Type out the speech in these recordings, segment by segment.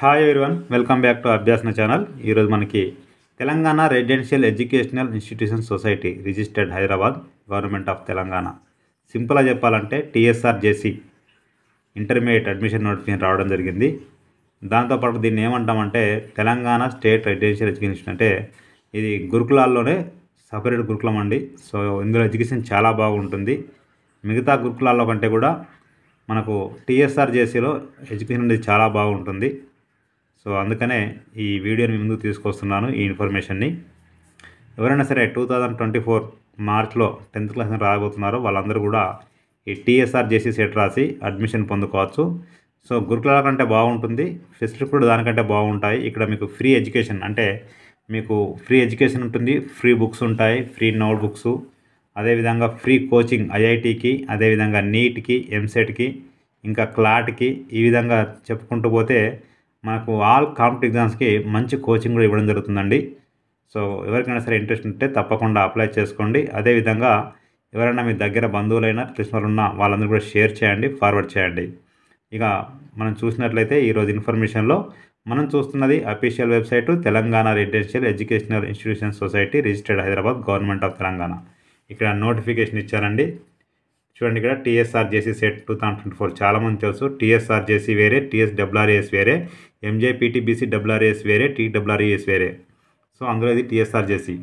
hi everyone welcome back to Abhyasana channel ఈరోజు మనకి Telangana residential educational institution society registered Hyderabad government of Telangana సింపుల్గా చెప్పాలంటే TSR JC intermediate admission notification రావడం జరిగింది దాంతోపాటు దీన్ని ఏమంటామంటే తెలంగాణ స్టేట్ రెసిడెన్షియల్ ఎడ్యుకేషన్ అంటే ఇది గురుకులాల్లోనే సపరేట్ గురుకులం అండి సో ఇందులో ఎడ్యుకేషన్ చాలా బాగుంటుంది మిగతా గురుకులాల్లో కంటే కూడా మనకు టీఎస్ఆర్ జేసీలో ఎడ్యుకేషన్ అనేది చాలా బాగుంటుంది సో అందుకనే ఈ వీడియోని మీ ముందుకు తీసుకొస్తున్నాను ఈ ఇన్ఫర్మేషన్ని ఎవరైనా సరే టూ థౌజండ్ ట్వంటీ ఫోర్ మార్చ్లో టెన్త్ క్లాస్ రాబోతున్నారో వాళ్ళందరూ కూడా ఈ టీఎస్ఆర్ జేసీ సెట్ రాసి అడ్మిషన్ పొందుకోవచ్చు సో గురుకులాల కంటే బాగుంటుంది ఫెసిలిటీ కూడా దానికంటే బాగుంటాయి ఇక్కడ మీకు ఫ్రీ ఎడ్యుకేషన్ అంటే మీకు ఫ్రీ ఎడ్యుకేషన్ ఉంటుంది ఫ్రీ బుక్స్ ఉంటాయి ఫ్రీ నోట్ బుక్స్ అదేవిధంగా ఫ్రీ కోచింగ్ ఐఐటికి అదేవిధంగా నీట్కి ఎంసెట్కి ఇంకా క్లాట్కి ఈ విధంగా చెప్పుకుంటూ పోతే మనకు ఆల్ కాంపిట్ ఎగ్జామ్స్కి మంచి కోచింగ్ కూడా ఇవ్వడం జరుగుతుందండి సో ఎవరికైనా సరే ఇంట్రెస్ట్ ఉంటే తప్పకుండా అప్లై చేసుకోండి అదేవిధంగా ఎవరైనా మీ దగ్గర బంధువులైనా తెలిసిన ఉన్న వాళ్ళందరూ కూడా షేర్ చేయండి ఫార్వర్డ్ చేయండి ఇక మనం చూసినట్లయితే ఈరోజు ఇన్ఫర్మేషన్లో మనం చూస్తున్నది official website Telangana residential educational institution society registered Hyderabad government of Telangana ఇక్కడ నోటిఫికేషన్ ఇచ్చారండి చూడండి ఇక్కడ TSRJC CET two thousand twenty four చాలామంది తెలుసు టీఎస్ఆర్జేసీ వేరే టీఎస్ డబ్ల్యూఆర్ఏఎస్ వేరే ఎంజేపీటీబీసీ డబ్ల్యూఆర్ఏఎస్ వేరే టీ డబ్ల్యూఆర్ఏఎస్ వేరే సో అందులో ఇది టీఎస్ఆర్జేసీ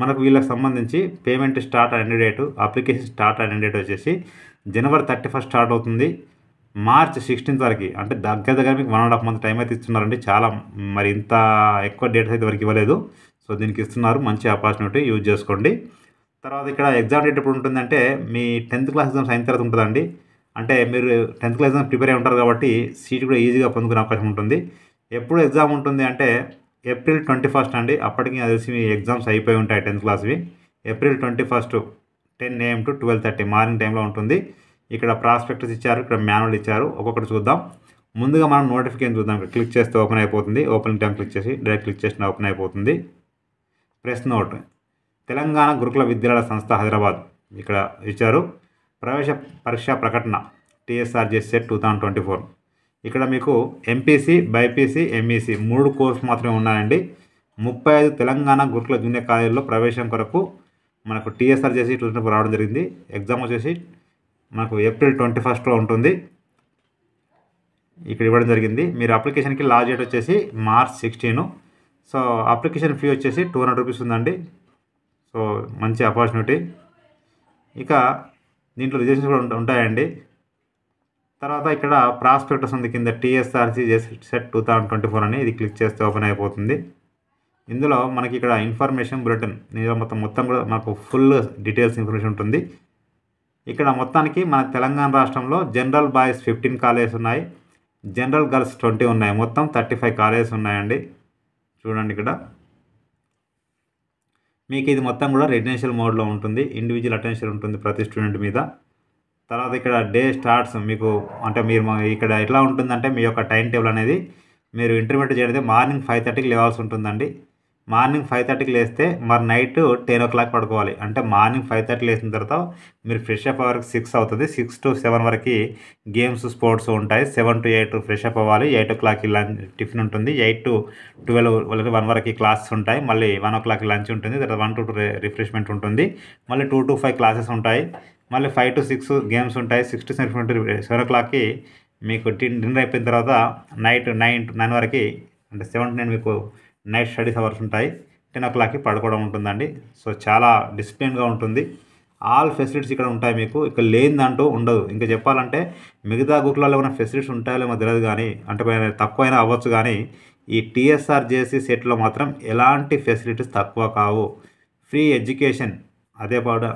మనకు వీళ్ళకి సంబంధించి పేమెంట్ స్టార్ట్ అయిన డేటు అప్లికేషన్ స్టార్ట్ అయిన డేట్ వచ్చేసి జనవరి థర్టీ ఫస్ట్ స్టార్ట్ అవుతుంది మార్చ్ సిక్స్టీన్త్ వరకు అంటే దగ్గర దగ్గర మీకు one and half month time అయితే ఇస్తున్నారండి చాలా మరి ఇంత ఎక్కువ డేట్స్ అయితే వరకు ఇవ్వలేదు సో దీనికి ఇస్తున్నారు మంచి ఆపర్చునిటీ యూజ్ చేసుకోండి తర్వాత ఇక్కడ ఎగ్జామ్ డేట్ ఎప్పుడు ఉంటుందంటే మీ టెన్త్ క్లాస్ ఎగ్జామ్స్ అయిన తర్వాత ఉంటుందండి అంటే మీరు టెన్త్ క్లాస్ ఎగ్జామ్ ప్రిపేర్ అయి ఉంటారు కాబట్టి సీట్ కూడా ఈజీగా పొందుకునే అవకాశం ఉంటుంది ఎప్పుడు ఎగ్జామ్ ఉంటుంది అంటే ఏప్రిల్ ట్వంటీ ఫస్ట్ అండి అప్పటికి తెలిసి మీ ఎగ్జామ్స్ అయిపోయి ఉంటాయి టెన్త్ క్లాస్వి April twenty first ten AM to twelve thirty morning టైంలో ఉంటుంది ఇక్కడ ప్రాస్పెక్టస్ ఇచ్చారు ఇక్కడ మాన్యువల్ ఇచ్చారు ఒక్కొక్కటి చూద్దాం ముందుగా మనం నోటిఫికేషన్ చూద్దాం ఇక్కడ క్లిక్ చేస్తే ఓపెన్ అయిపోతుంది ఓపెన్ టైం క్లిక్ చేసి డైరెక్ట్ క్లిక్ చేసిన ఓపెన్ అయిపోతుంది ప్రెస్ నోట్ తెలంగాణ గురుకుల విద్యాలయ సంస్థ హైదరాబాద్ ఇక్కడ ఇచ్చారు ప్రవేశ పరీక్ష ప్రకటన TSRJ CET two thousand twenty four ఇక్కడ మీకు ఎంపీసీ బైపీసీ ఎంఈసీ మూడు కోర్సు మాత్రమే ఉన్నాయండి ముప్పై ఐదు తెలంగాణ గురుకుల జూనియర్ కాలేజీలో ప్రవేశం కొరకు మనకు టీఎస్ఆర్ చేసి టూ థౌసండ్ రావడం జరిగింది ఎగ్జామ్ వచ్చేసి మనకు ఏప్రిల్ ట్వంటీ ఫస్ట్లో ఉంటుంది ఇక్కడ ఇవ్వడం జరిగింది మీరు అప్లికేషన్కి లాస్ట్ డేట్ వచ్చేసి March sixteen so application fee వచ్చేసి టూ హండ్రెడ్ రూపీస్ ఉందండి సో మంచి ఆపర్చునిటీ ఇక దీంట్లో రిజర్వేషన్స్ కూడా ఉంటాయండి తర్వాత ఇక్కడ ప్రాస్పెక్టస్ ఉంది కింద TSRJC CET two thousand twenty four అని ఇది క్లిక్ చేస్తే ఓపెన్ అయిపోతుంది ఇందులో మనకి ఇక్కడ ఇన్ఫర్మేషన్ బులెటిన్ నేను మొత్తం మొత్తం కూడా మనకు ఫుల్ డీటెయిల్స్ ఇన్ఫర్మేషన్ ఉంటుంది ఇక్కడ మొత్తానికి మన తెలంగాణ రాష్ట్రంలో జనరల్ బాయ్స్ ఫిఫ్టీన్ కాలేజెస్ ఉన్నాయి జనరల్ గర్ల్స్ ట్వంటీ ఉన్నాయి మొత్తం థర్టీ ఫైవ్ కాలేజెస్ ఉన్నాయండి చూడండి ఇక్కడ మీకు ఇది మొత్తం కూడా రెసిడెన్షియల్ మోడ్లో ఉంటుంది ఇండివిజువల్ అటెన్షన్ ఉంటుంది ప్రతి స్టూడెంట్ మీద తర్వాత ఇక్కడ డే స్టార్ట్స్ మీకు అంటే మీరు ఇక్కడ ఎట్లా ఉంటుందంటే మీ యొక్క టైం టేబుల్ అనేది మీరు ఇంటర్మీడియట్ చేయడం మార్నింగ్ ఫైవ్ థర్టీకి లేవాల్సి ఉంటుందండి మార్నింగ్ ఫైవ్ థర్టీకి లేస్తే మరి నైట్ టెన్ ఓ క్లాక్ పడుకోవాలి అంటే మార్నింగ్ ఫైవ్ థర్టీ లేచిన తర్వాత మీరు ఫ్రెష్ అప్ వరకు సిక్స్ అవుతుంది సిక్స్ టు సెవెన్ వరకు గేమ్స్ స్పోర్ట్స్ ఉంటాయి seven to eight fresh up అవ్వాలి ఎయిట్ ఓ క్లాక్కి లంచ్ టిఫిన్ ఉంటుంది ఎయిట్ టు ట్వెల్వ్ వన్ వరకు క్లాసెస్ ఉంటాయి మళ్ళీ వన్ ఓ క్లాక్ లంచ్ ఉంటుంది తర్వాత వన్ టు టూ రిఫ్రెష్మెంట్ ఉంటుంది మళ్ళీ టూ టు ఫైవ్ క్లాసెస్ ఉంటాయి మళ్ళీ ఫైవ్ టు సిక్స్ గేమ్స్ ఉంటాయి సిక్స్ టు సెవెన్ సెవెన్ ఓ క్లాక్కి మీకు డిన్నర్ అయిపోయిన తర్వాత నైట్ నైన్ నైన్ వరకు అంటే సెవెన్ నైన్ మీకు నైట్ స్టడీస్ అవర్స్ ఉంటాయి టెన్ ఓ క్లాక్కి పడుకోవడం ఉంటుందండి సో చాలా డిసిప్లిన్గా ఉంటుంది ఆల్ ఫెసిలిటీస్ ఇక్కడ ఉంటాయి మీకు ఇక్కడ లేనిదంటూ ఉండదు ఇంకా చెప్పాలంటే మిగతా గుట్లలో ఉన్న ఫెసిలిటీస్ ఉంటాయో లేమో తెలియదు కానీ అంటే తక్కువైనా అవ్వచ్చు కానీ ఈ టీఎస్ఆర్ జేసీ సెట్లో మాత్రం ఎలాంటి ఫెసిలిటీస్ తక్కువ కావు ఫ్రీ ఎడ్యుకేషన్ అదే పాటు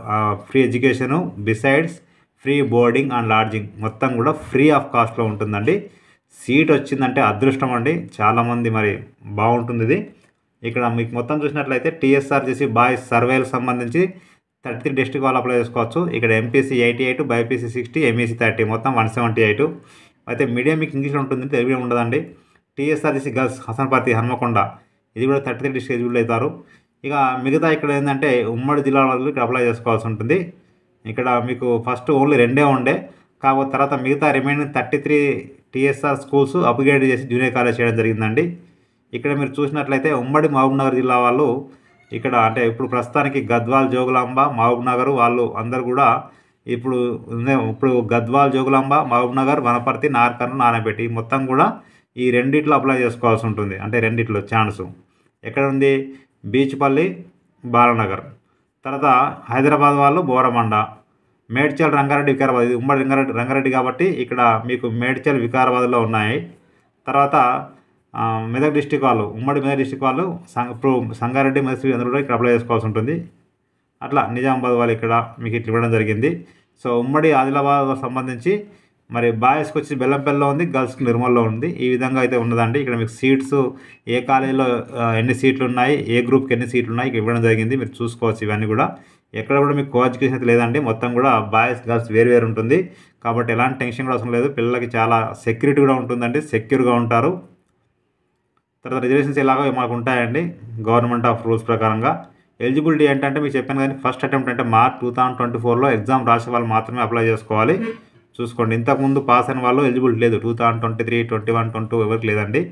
free education besides free boarding and lodging మొత్తం కూడా ఫ్రీ ఆఫ్ కాస్ట్లో ఉంటుందండి సీట్ వచ్చిందంటే అదృష్టం అండి చాలామంది మరి బాగుంటుంది ఇది ఇక్కడ మీకు మొత్తం చూసినట్లయితే టీఎస్ఆర్జీసీ బాయ్ సర్వేలకు సంబంధించి థర్టీ త్రీ డిస్టిక్ వాళ్ళు అప్లై చేసుకోవచ్చు ఇక్కడ MPC eighty eight BiPC sixty MEC thirty మొత్తం వన్ సెవెంటీ ఎయిట్ అయితే మీడియం మీకు ఇంగ్లీష్లో ఉంటుంది తెలుగులో ఉండదండి టీఎస్ఆర్జీసీ గర్ల్స్ హసన్పతి హన్మకొండ ఇది కూడా థర్టీ త్రీ డిస్టిక్ ఎలిజిబుల్ అవుతారు ఇక మిగతా ఇక్కడ ఏంటంటే ఉమ్మడి జిల్లా వాళ్ళు ఇక్కడ అప్లై చేసుకోవాల్సి ఉంటుంది ఇక్కడ మీకు ఫస్ట్ ఓన్లీ రెండే ఉండే కాకపోతే తర్వాత మిగతా remaining thirty three TSR schools upgrade చేసి జూనియర్ కాలేజ్ చేయడం జరిగిందండి ఇక్కడ మీరు చూసినట్లయితే ఉమ్మడి మహబూబ్నగర్ జిల్లా వాళ్ళు ఇక్కడ అంటే ఇప్పుడు ప్రస్తుతానికి గద్వాల్ జోగులాంబ మహబూబ్నగర్ వాళ్ళు అందరు కూడా ఇప్పుడు ఇప్పుడు గద్వాల్ జోగులాంబ మహబూబ్నగర్ వనపర్తి నార్కర్ను నానబెట్టి మొత్తం కూడా ఈ రెండిట్లో అప్లై చేసుకోవాల్సి ఉంటుంది అంటే రెండిట్లో ఛాన్స్ ఎక్కడ ఉంది బీచ్పల్లి బాలనగర్ తర్వాత హైదరాబాద్ వాళ్ళు బోరమండ మేడ్చల్ రంగారెడ్డి వికారాబాద్ ఇది ఉమ్మడి రంగారెడ్డి రంగారెడ్డి కాబట్టి ఇక్కడ మీకు మేడ్చల్ వికారాబాద్లో ఉన్నాయి తర్వాత మెదక్ డిస్టిక్ వాళ్ళు ఉమ్మడి మెదక్ డిస్టిక్ వాళ్ళు సంగ సంగారెడ్డి మెదక్ అందరూ ఇక్కడ అప్లై చేసుకోవాల్సి ఉంటుంది అట్లా నిజామాబాద్ వాళ్ళు ఇక్కడ మీకు ఇట్లా ఇవ్వడం జరిగింది సో ఉమ్మడి ఆదిలాబాద్ సంబంధించి మరి బాయ్స్కి వచ్చి బెల్లంపల్లిలో ఉంది గర్ల్స్కి నిర్మల్లో ఉంది ఈ విధంగా అయితే ఉన్నదండి ఇక్కడ మీకు సీట్స్ ఏ కాలేజీలో ఎన్ని సీట్లు ఉన్నాయి ఏ గ్రూప్కి ఎన్ని సీట్లు ఉన్నాయి ఇక్కడ ఇవ్వడం జరిగింది మీరు చూసుకోవచ్చు ఇవన్నీ కూడా ఎక్కడ కూడా మీకు కోఎడ్యుకేషన్ అయితే లేదండి మొత్తం కూడా బాయ్స్ గర్ల్స్ వేరు వేరు ఉంటుంది కాబట్టి ఎలాంటి టెన్షన్ కూడా అవసరం లేదు పిల్లలకి చాలా సెక్యూరిటీ కూడా ఉంటుందండి సెక్యూర్గా ఉంటారు తర్వాత రిజర్వేషన్స్ ఎలాగో మాకు ఉంటాయండి గవర్నమెంట్ ఆఫ్ రూల్స్ ప్రకారంగా ఎలిజిబిలిటీ ఏంటంటే మీకు చెప్పాను కానీ ఫస్ట్ అటెంప్ట్ అంటే మార్చ్ టూ థౌసండ్ ట్వంటీ ఫోర్లో ఎగ్జామ్ రాసే వాళ్ళు మాత్రమే అప్లై చేసుకోవాలి చూసుకోండి ఇంతకుముందు పాస్ అయిన వాళ్ళు ఎలిజిబిలిటీ లేదు two thousand twenty three twenty one twenty two ఎవరికి లేదండి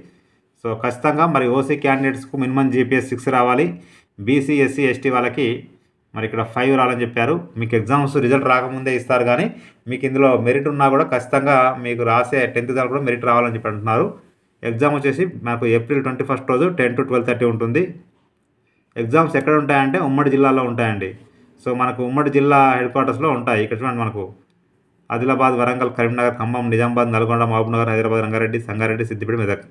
సో ఖచ్చితంగా మరి ఓసీ క్యాండిడేట్స్కు మినిమం జీపీఎస్ సిక్స్ రావాలి బీసీ ఎస్సీ ఎస్టీ వాళ్ళకి మరి ఇక్కడ ఫైవ్ రాలని చెప్పారు మీకు ఎగ్జామ్స్ రిజల్ట్ రాకముందే ఇస్తారు కానీ మీకు ఇందులో మెరిట్ ఉన్నా కూడా ఖచ్చితంగా మీకు రాసే టెన్త్ దాకా కూడా మెరిట్ రావాలని చెప్పి అంటున్నారు ఎగ్జామ్ వచ్చేసి మాకు ఏప్రిల్ ట్వంటీ ఫస్ట్ రోజు టెన్ టు ట్వెల్వ్ థర్టీ ఉంటుంది ఎగ్జామ్స్ ఎక్కడ ఉంటాయంటే ఉమ్మడి జిల్లాలో ఉంటాయండి సో మనకు ఉమ్మడి జిల్లా హెడ్ క్వార్టర్స్లో ఉంటాయి ఇక్కడ చూడండి మనకు ఆదిలాబాద్ వరంగల్ కరీంనగర్ ఖమ్మం నిజామాబాద్ నల్గొండ నగర్ హైదరాబాద్ రంగారెడ్డి సంగారెడ్డి సిద్దిపేట మెదక్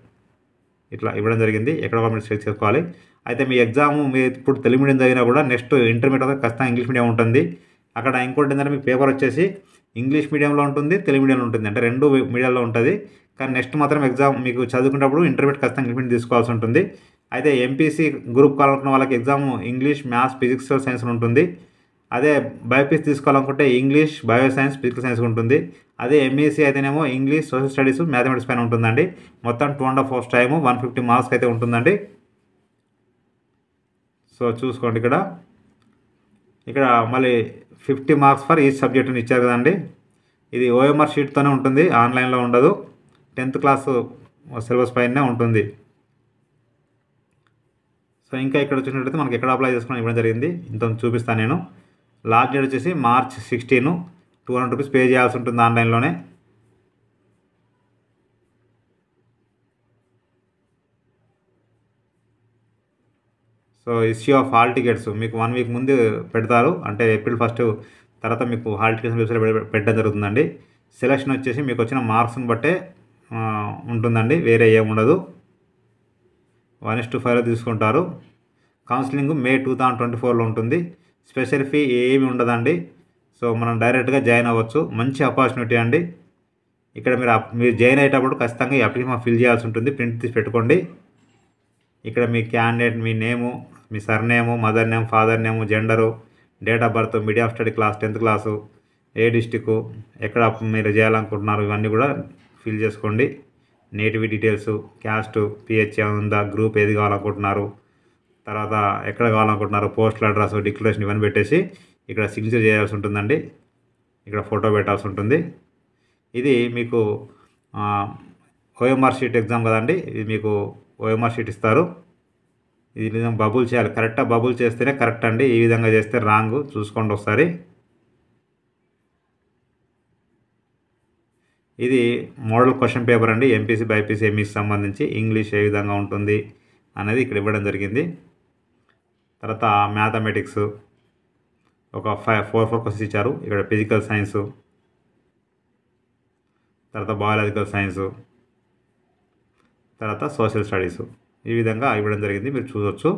ఇట్లా ఇవ్వడం జరిగింది ఎక్కడ మీరు సెలెక్ట్ చేసుకోవాలి అయితే మీ ఎగ్జామ్ మీ ఇప్పుడు తెలుగు మీడియం చదివినా కూడా నెక్స్ట్ ఇంటర్మీడియట్ అయితే ఖచ్చితంగా ఇంగ్లీష్ మీడియం ఉంటుంది అక్కడ ఇంకోటి ఏంటంటే మీ పేపర్ వచ్చేసి ఇంగ్లీష్ మీడియంలో ఉంటుంది తెలుగు మీడియంలో ఉంటుంది అంటే రెండు మీడియాలో ఉంటుంది కానీ నెక్స్ట్ మాత్రం ఎగ్జామ్ మీకు చదువుకునేటప్పుడు ఇంటర్మీడియట్ ఖచ్చితంగా ఇంగ్లీష్ మీడియం తీసుకోవాల్సి ఉంటుంది అయితే ఎంపీసీ గ్రూప్ కావాలనుకున్న వాళ్ళకి exam English maths physics science ఉంటుంది అదే బయోపీస్ తీసుకోవాలనుకుంటే English bio science physical science ఉంటుంది అదే ఎంఈసీ అయితేనేమో ఇంగ్లీష్ సోషల్ స్టడీస్ మ్యాథమెటిక్స్ పైన ఉంటుందండి మొత్తం two and half hours time one fifty marks అయితే ఉంటుందండి సో చూసుకోండి ఇక్కడ ఇక్కడ మళ్ళీ ఫిఫ్టీ మార్క్స్ ఫర్ ఈచ్ అని ఇచ్చారు కదండి ఇది ఓఎంఆర్ షీట్తోనే ఉంటుంది ఆన్లైన్లో ఉండదు టెన్త్ క్లాస్ సిలబస్ పైనే ఉంటుంది సో ఇంకా ఇక్కడ వచ్చినట్టయితే మనకి ఎక్కడ అప్లై చేసుకోవడం ఇవ్వడం జరిగింది ఇంత చూపిస్తాను నేను లాస్ట్ డేట్ వచ్చేసి March sixteen two hundred rupees pay చేయాల్సి ఉంటుంది ఆన్లైన్లోనే so issue of hall tickets మీకు వన్ వీక్ ముందు పెడతారు అంటే ఏప్రిల్ ఫస్ట్ తర్వాత మీకు హాల్ టికెట్స్ వెబ్సైట్ పెట్టడం జరుగుతుందండి సెలక్షన్ వచ్చేసి మీకు వచ్చిన మార్క్స్ని బట్టే ఉంటుందండి వేరే ఏమి ఉండదు వన్ ఇస్ టు ఫైవ్లో తీసుకుంటారు counselling May two thousand twenty ఫోర్లో ఉంటుంది స్పెషల్ ఫీ ఏమి ఉండదండి సో మనం డైరెక్ట్గా జాయిన్ అవ్వచ్చు మంచి ఆపర్చునిటీ అండి ఇక్కడ మీరు మీరు జాయిన్ అయ్యేటప్పుడు ఖచ్చితంగా ఈ అప్లికేషన్ ఫిల్ చేయాల్సి ఉంటుంది ప్రింట్ తీసి పెట్టుకోండి ఇక్కడ మీ క్యాండిడేట్ మీ నేము మీ surname mother name father name gender date of birth media of study class tenth class ఏ డిస్టిక్ ఎక్కడ మీరు చేయాలనుకుంటున్నారు ఇవన్నీ కూడా ఫిల్ చేసుకోండి నేటివి డీటెయిల్స్ క్యాస్ట్ పిహెచ్ ఉందా గ్రూప్ ఏది కావాలనుకుంటున్నారు తర్వాత ఎక్కడ కావాలనుకుంటున్నారు పోస్టల్ అడ్రస్ డిక్లరేషన్ ఇవన్నీ పెట్టేసి ఇక్కడ సిగ్నేచర్ చేయాల్సి ఉంటుందండి ఇక్కడ ఫోటో పెట్టాల్సి ఉంటుంది ఇది మీకు ఓఎంఆర్ షీట్ ఎగ్జామ్ కదండి ఇది మీకు ఓఎంఆర్ షీట్ ఇస్తారు ఇది నిజం బబుల్ చేయాలి కరెక్టా బబుల్ చేస్తేనే కరెక్ట్ అండి ఈ విధంగా చేస్తే రాంగ్ చూసుకోండి ఒకసారి ఇది మోడల్ క్వశ్చన్ పేపర్ అండి ఎంపీసీ బైపీసీ ఎంఈసి సంబంధించి ఇంగ్లీష్ ఏ విధంగా ఉంటుంది అనేది ఇక్కడ ఇవ్వడం జరిగింది తర్వాత మ్యాథమెటిక్స్ ఒక ఫైవ్ ఫోర్ ఫోర్ క్వశ్చన్స్ ఇచ్చారు ఇక్కడ ఫిజికల్ సైన్స్ తర్వాత బయాలజికల్ సైన్స్ తర్వాత సోషల్ స్టడీస్ ఈ విధంగా ఇవ్వడం జరిగింది మీరు చూడవచ్చు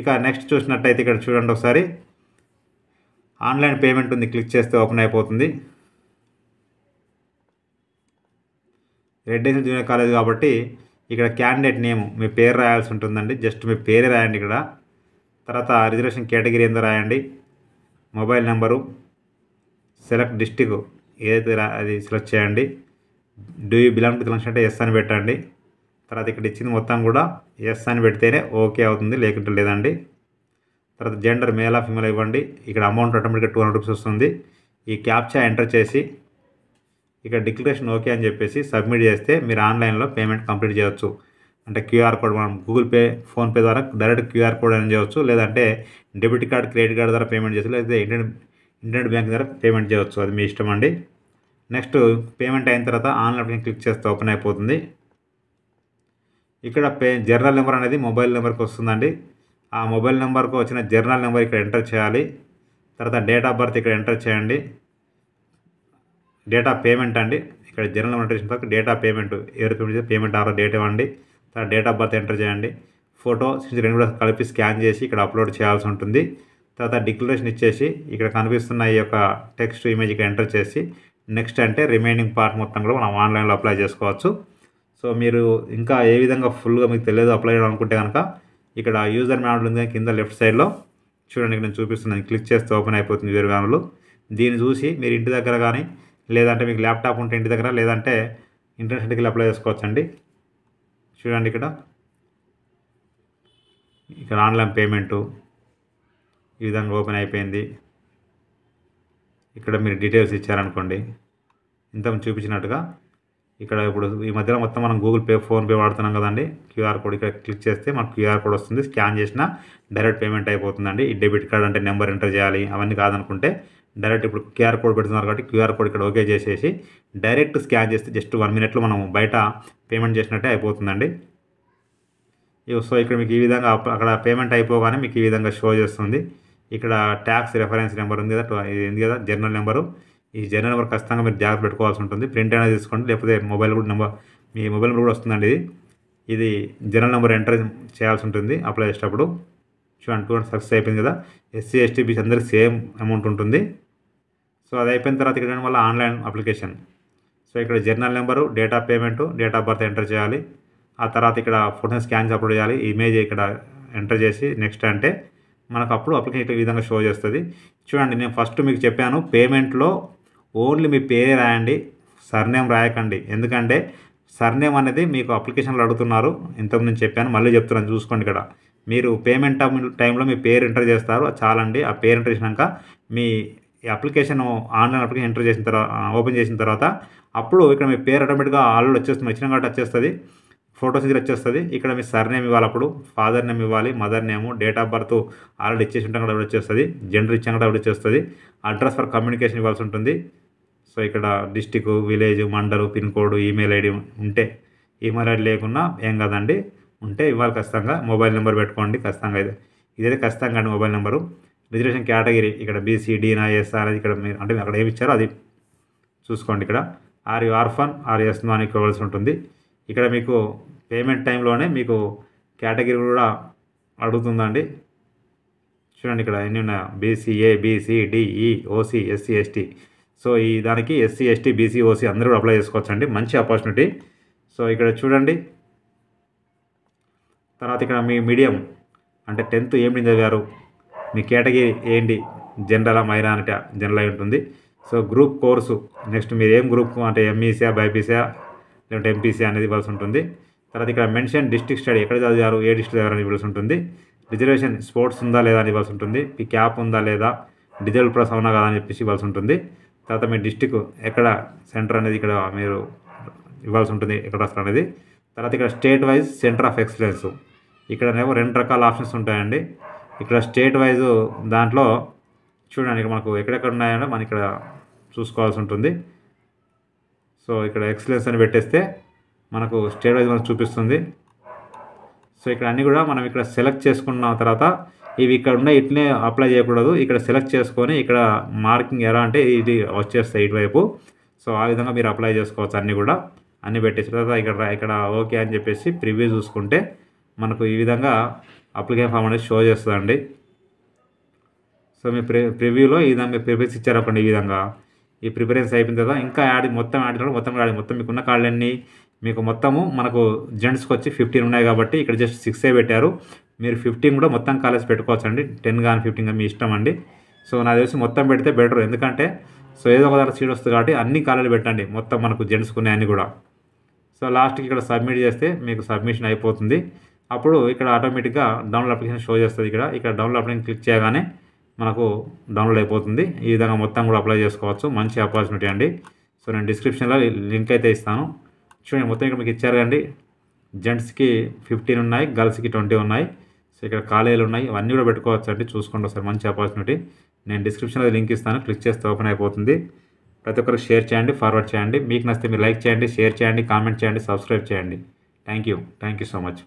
ఇక నెక్స్ట్ చూసినట్టయితే ఇక్కడ చూడండి ఒకసారి ఆన్లైన్ పేమెంట్ ఉంది క్లిక్ చేస్తే ఓపెన్ అయిపోతుంది రెడ్డి జూనియర్ కాలేజ్ కాబట్టి ఇక్కడ క్యాండిడేట్ నేమ్ మీ పేరు రాయాల్సి ఉంటుందండి జస్ట్ మీ పేరే రాయండి ఇక్కడ తర్వాత రిజర్వేషన్ కేటగిరీ ఏందో రాయండి మొబైల్ నెంబరు సెలెక్ట్ డిస్టిక్ ఏదైతే అది సెలెక్ట్ చేయండి do you belong to Telangana అంటే ఎస్ అని పెట్టండి తర్వాత ఇక్కడ ఇచ్చింది మొత్తం కూడా ఎస్ అని పెడితేనే ఓకే అవుతుంది లేకుంటే లేదండి తర్వాత జెండర్ మేల్ ఆఫ్ ఫిమేల్ ఇవ్వండి ఇక్కడ అమౌంట్ ఆటోమేటిక్గా టూ హండ్రెడ్ రూపీస్ వస్తుంది ఈ క్యాప్చా ఎంటర్ చేసి ఇక్కడ డిక్లరేషన్ ఓకే అని చెప్పేసి సబ్మిట్ చేస్తే మీరు ఆన్లైన్లో పేమెంట్ కంప్లీట్ చేయవచ్చు అంటే క్యూఆర్ కోడ్ మనం గూగుల్ పే ఫోన్పే ద్వారా డైరెక్ట్ క్యూఆర్ కోడ్ అని చేయవచ్చు లేదంటే డెబిట్ కార్డ్ క్రెడిట్ కార్డ్ ద్వారా పేమెంట్ చేయవచ్చు లేదా ఇంటర్నెట్ ఇంటర్నెట్ బ్యాంక్ ద్వారా పేమెంట్ చేయవచ్చు అది మీ ఇష్టం అండి నెక్స్ట్ పేమెంట్ అయిన తర్వాత ఆన్లైన్ అప్లికేషన్ క్లిక్ చేస్తే ఓపెన్ అయిపోతుంది ఇక్కడ పే జర్నల్ నెంబర్ అనేది మొబైల్ నెంబర్కి వస్తుందండి ఆ మొబైల్ నెంబర్కి వచ్చిన జర్నల్ నెంబర్ ఇక్కడ ఎంటర్ చేయాలి తర్వాత డేట్ ఆఫ్ బర్త్ ఇక్కడ ఎంటర్ చేయండి డేట్ ఆఫ్ పేమెంట్ అండి ఇక్కడ జర్నల్ నెంబర్ ఎంటర్ చేసిన తర్వాత డేట్ ఆఫ్ పేమెంట్ ఎవరు పేమెంట్ పేమెంట్ ఆర్డర్ డేట్ ఇవ్వండి డేట్ ఆఫ్ బర్త్ ఎంటర్ చేయండి ఫోటో రెండు కూడా కలిపి స్కాన్ చేసి ఇక్కడ అప్లోడ్ చేయాల్సి ఉంటుంది తర్వాత డిక్లరేషన్ ఇచ్చేసి ఇక్కడ కనిపిస్తున్న ఈ యొక్క టెక్స్ట్ ఇమేజ్ ఇక్కడ ఎంటర్ చేసి నెక్స్ట్ అంటే రిమైనింగ్ పార్ట్ మొత్తం కూడా మనం ఆన్లైన్లో అప్లై చేసుకోవచ్చు సో మీరు ఇంకా ఏ విధంగా ఫుల్గా మీకు తెలియదు అప్లై చేయడం అనుకుంటే కనుక ఇక్కడ యూజర్ మ్యానువల్ ఉంది కింద లెఫ్ట్ సైడ్లో చూడండి నేను చూపిస్తున్నాను క్లిక్ చేస్తే ఓపెన్ అయిపోతుంది యూజర్ మ్యానువల్ దీన్ని చూసి మీరు ఇంటి దగ్గర కానీ లేదంటే మీకు ల్యాప్టాప్ ఉంటే ఇంటి దగ్గర లేదంటే ఇంటర్నెట్కి అప్లై చేసుకోవచ్చండి చూడండి ఇక్కడ ఇక్కడ ఆన్లైన్ పేమెంటు ఈ విధంగా ఓపెన్ అయిపోయింది ఇక్కడ మీరు డీటెయిల్స్ ఇచ్చారనుకోండి ఇంత చూపించినట్టుగా ఇక్కడ ఇప్పుడు ఈ మధ్యలో మొత్తం మనం గూగుల్ పే ఫోన్పే వాడుతున్నాం కదండి క్యూఆర్ కోడ్ ఇక్కడ క్లిక్ చేస్తే మనకు క్యూఆర్ కోడ్ వస్తుంది స్కాన్ చేసిన డైరెక్ట్ పేమెంట్ అయిపోతుందండి ఈ డెబిట్ కార్డ్ అంటే నెంబర్ ఎంటర్ చేయాలి అవన్నీ కాదనుకుంటే డైరెక్ట్ ఇప్పుడు క్యూఆర్ కోడ్ పెడుతున్నారు కాబట్టి క్యూఆర్ కోడ్ ఇక్కడ ఓకే చేసేసి డైరెక్ట్ స్కాన్ చేస్తే జస్ట్ వన్ మినిట్లో మనం బయట పేమెంట్ చేసినట్టే అయిపోతుందండి సో ఇక్కడ మీకు ఈ విధంగా అక్కడ పేమెంట్ అయిపోగానే మీకు ఈ విధంగా షో చేస్తుంది ఇక్కడ ట్యాక్స్ రెఫరెన్స్ నెంబర్ ఉంది కదా ఇది కదా జర్నల్ నెంబరు ఈ జర్నల్ నెంబర్ ఖచ్చితంగా మీరు జాగ్రత్త పెట్టుకోవాల్సి ఉంటుంది ప్రింట్ అయినా తీసుకోండి లేకపోతే మొబైల్ కూడా నెంబర్ మీ మొబైల్ నెంబర్ కూడా వస్తుందండి ఇది ఇది జర్నల్ నెంబర్ ఎంటర్ చేయాల్సి ఉంటుంది అప్లై చేసేటప్పుడు చూడండి టూ సక్సెస్ అయిపోయింది కదా ఎస్సీ ఎస్టీ బీసీ అందరికీ సేమ్ అమౌంట్ ఉంటుంది సో అది అయిపోయిన తర్వాత ఇక్కడ వల్ల ఆన్లైన్ అప్లికేషన్ సో ఇక్కడ journal number date of payment date of birth enter చేయాలి ఆ తర్వాత ఇక్కడ ఫోటోని స్కాన్స్ అప్లోడ్ చేయాలి ఇమేజ్ ఇక్కడ ఎంటర్ చేసి నెక్స్ట్ అంటే మనకు అప్పుడు అప్లికేషన్ ఈ విధంగా షో చేస్తుంది చూడండి నేను ఫస్ట్ మీకు చెప్పాను పేమెంట్లో ఓన్లీ మీ పేరే రాయండి సర్నేమ్ రాయకండి ఎందుకంటే సర్నేమ్ అనేది మీకు అప్లికేషన్లో అడుగుతున్నారు ఇంతకు నేను చెప్పాను మళ్ళీ చెప్తున్నాను చూసుకోండి ఇక్కడ మీరు పేమెంట్ టైంలో మీ పేరు ఎంటర్ చేస్తారు చాలండి ఆ పేరు ఎంటర్ చేసినాక మీ ఈ అప్లికేషన్ ఆన్లైన్ అప్లికేషన్ ఎంటర్ చేసిన తర్వాత ఓపెన్ చేసిన తర్వాత అప్పుడు ఇక్కడ మీ పేరు ఆటోమేటిక్గా ఆల్రెడీ వచ్చేస్తుంది వచ్చిన కాబట్టి వచ్చేస్తుంది ఫోటో సిగ్నర్ వచ్చేస్తుంది ఇక్కడ మీ సర్నేమ్ ఇవ్వాలి అప్పుడు ఫాదర్ నేమ్ ఇవ్వాలి mother name date of birth already ఇచ్చేసి ఉంటాం కూడా వచ్చేస్తుంది జెండర్ ఇచ్చాం కూడా వచ్చేస్తుంది అడ్రస్ ఫర్ కమ్యూనికేషన్ ఇవ్వాల్సి ఉంటుంది సో ఇక్కడ district village mandal pin code email ID ఉంటే ఈమెయిల్ ఐడి లేకున్నా ఏం కాదండి ఉంటే ఇవ్వాలి ఖచ్చితంగా మొబైల్ నెంబర్ పెట్టుకోండి ఖచ్చితంగా ఇది ఇదైతే ఖచ్చితంగా అండి మొబైల్ నెంబరు రిజర్వేషన్ కేటగిరీ ఇక్కడ బీసీ డీనా ఎస్ఆర్ ఇక్కడ మీరు అంటే అక్కడ ఏమి ఇచ్చారో అది చూసుకోండి ఇక్కడ are you orphan or yes అని ఇవ్వాల్సి ఉంటుంది ఇక్కడ మీకు పేమెంట్ టైంలోనే మీకు కేటగిరీ కూడా అడుగుతుందండి చూడండి ఇక్కడ ఎన్ని ఉన్నాయో BCA BC DE OC SC ST so ఈ దానికి ఎస్సీ ఎస్టీ బీసీ ఓసీ అందరూ అప్లై చేసుకోవచ్చండి మంచి ఆపర్చునిటీ సో ఇక్కడ చూడండి తర్వాత ఇక్కడ మీ మీడియం అంటే టెన్త్ ఏం చదివారు మీ కేటగిరీ ఏంటి జనరల్ మైనారిటీ జనరల్ అయి ఉంటుంది సో గ్రూప్ కోర్సు నెక్స్ట్ మీరు ఏం గ్రూప్ అంటే ఎంఈసీఆ బైపీసీఆ లేదంటే ఎంపీసీ అనేది ఇవ్వాల్సి ఉంటుంది తర్వాత ఇక్కడ మెన్షన్ డిస్ట్రిక్ట్ స్టడీ ఎక్కడ చదివారు ఏ డిస్ట్రిక్ట్ చదివారు అని ఇవ్వాల్సి ఉంటుంది రిజర్వేషన్ స్పోర్ట్స్ ఉందా లేదా అని ఇవ్వాల్సి ఉంటుంది మీ క్యాప్ ఉందా లేదా డిజిటల్ ప్లస్ అవునా కదా అని చెప్పేసి ఇవ్వాల్సి ఉంటుంది తర్వాత మీ డిస్టిక్ ఎక్కడ సెంటర్ అనేది ఇక్కడ మీరు ఇవ్వాల్సి ఉంటుంది ఎక్కడ రాష్ట్రం అనేది తర్వాత ఇక్కడ state wise centre of excellence ఇక్కడనేమో రెండు రకాల ఆప్షన్స్ ఉంటాయండి ఇక్కడ స్టేట్ వైజ్ దాంట్లో చూడండి ఇక్కడ మనకు ఎక్కడెక్కడ ఉన్నాయో మనం ఇక్కడ చూసుకోవాల్సి ఉంటుంది సో ఇక్కడ ఎక్స్లెన్స్ అని పెట్టేస్తే మనకు స్టేట్ వైజ్ మనకు చూపిస్తుంది సో ఇక్కడ అన్నీ కూడా మనం ఇక్కడ సెలెక్ట్ చేసుకున్న తర్వాత ఇవి ఇక్కడ ఉన్న ఇట్నే అప్లై చేయకూడదు ఇక్కడ సెలెక్ట్ చేసుకొని ఇక్కడ మార్కింగ్ ఎలా అంటే ఇది వచ్చేస్తాయి ఇటువైపు సో ఆ విధంగా మీరు అప్లై చేసుకోవచ్చు అన్నీ కూడా అన్నీ పెట్టేసిన తర్వాత ఇక్కడ ఇక్కడ ఓకే అని చెప్పేసి ప్రివ్యూ చూసుకుంటే మనకు ఈ విధంగా అప్లికేషన్ ఫామ్ అనేది షో చేస్తుందండి సో మీ ప్రి ప్రివ్యూలో ఈ విధంగా మీరు ప్రిపరెన్స్ ఇచ్చారనుకోండి ఈ విధంగా ఈ ప్రిపరెన్స్ అయిపోయిన తర్వాత ఇంకా యాడ్ మొత్తం యాడ్ మొత్తం యాడ్ మొత్తం మీకున్న కార్డులన్నీ మీకు మొత్తము మనకు జెంట్స్కి వచ్చి ఫిఫ్టీన్ ఉన్నాయి కాబట్టి ఇక్కడ జస్ట్ సిక్సే పెట్టారు మీరు ఫిఫ్టీన్ కూడా మొత్తం కాలేజ్ పెట్టుకోవచ్చు అండి టెన్ కానీ ఫిఫ్టీన్ కానీ మీ ఇష్టం అండి సో నా తెలిసి మొత్తం పెడితే బెటర్ ఎందుకంటే సో ఏదో ఒక సీట్ వస్తుంది కాబట్టి అన్ని కాలేజీలు పెట్టండి మొత్తం మనకు జెంట్స్కి ఉన్నాయని కూడా సో లాస్ట్కి ఇక్కడ సబ్మిట్ చేస్తే మీకు సబ్మిషన్ అయిపోతుంది అప్పుడు ఇక్కడ ఆటోమేటిక్గా డౌన్లోడ్ అప్లికేషన్ షో చేస్తుంది ఇక్కడ ఇక్కడ డౌన్లోడ్ అప్లికేషన్ క్లిక్ చేయగానే మనకు డౌన్లోడ్ అయిపోతుంది ఈ విధంగా మొత్తం కూడా అప్లై చేసుకోవచ్చు మంచి ఆపర్చునిటీ అండి సో నేను డిస్క్రిప్షన్లో లింక్ అయితే ఇస్తాను చూడండి మొత్తం ఇక్కడ మీకు ఇచ్చారు కండి జెంట్స్కి ఫిఫ్టీన్ ఉన్నాయి గర్ల్స్కి ట్వంటీ ఉన్నాయి సో ఇక్కడ కాలేజీలు ఉన్నాయి అవన్నీ కూడా పెట్టుకోవచ్చు అండి చూసుకోండి ఒకసారి మంచి ఆపర్చునిటీ నేను డిస్క్రిప్షన్లో లింక్ ఇస్తాను క్లిక్ చేస్తే ఓపెన్ అయిపోతుంది ప్రతి ఒక్కరికి షేర్ చేయండి ఫార్వర్డ్ చేయండి మీకు నచ్చితే మీరు లైక్ చేయండి షేర్ చేయండి కామెంట్ చేయండి సబ్స్క్రైబ్ చేయండి thank you thank you so much